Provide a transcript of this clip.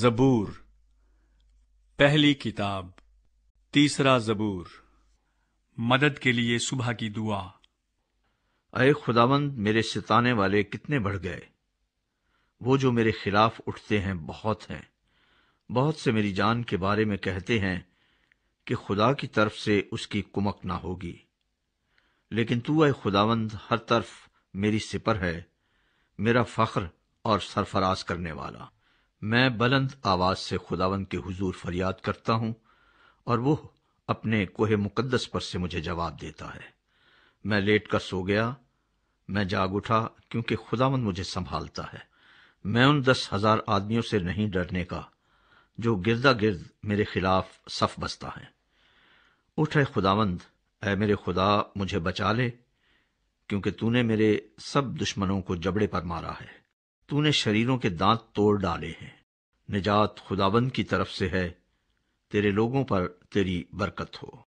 जबूर पहली किताब तीसरा जबूर मदद के लिए सुबह की दुआ अय खुदावंद मेरे सिताने वाले कितने बढ़ गए वो जो मेरे खिलाफ उठते हैं बहुत हैं बहुत से मेरी जान के बारे में कहते हैं कि खुदा की तरफ से उसकी कुमक ना होगी लेकिन तू अय खुदावंद हर तरफ मेरी सिपर है मेरा फख्र और सरफराज करने वाला मैं बुलंद आवाज से खुदावन के हुजूर फरियाद करता हूं और वो अपने कोहे मुकद्दस पर से मुझे जवाब देता है मैं लेट कर सो गया मैं जाग उठा क्योंकि खुदावन मुझे संभालता है मैं उन दस हजार आदमियों से नहीं डरने का जो गिरदा गिर्द मेरे खिलाफ सफ बसता है उठ है खुदावंद ए मेरे खुदा मुझे बचा ले क्योंकि तूने मेरे सब दुश्मनों को जबड़े पर मारा है तूने शरीरों के दांत तोड़ डाले हैं निजात खुदाबंद की तरफ से है तेरे लोगों पर तेरी बरकत हो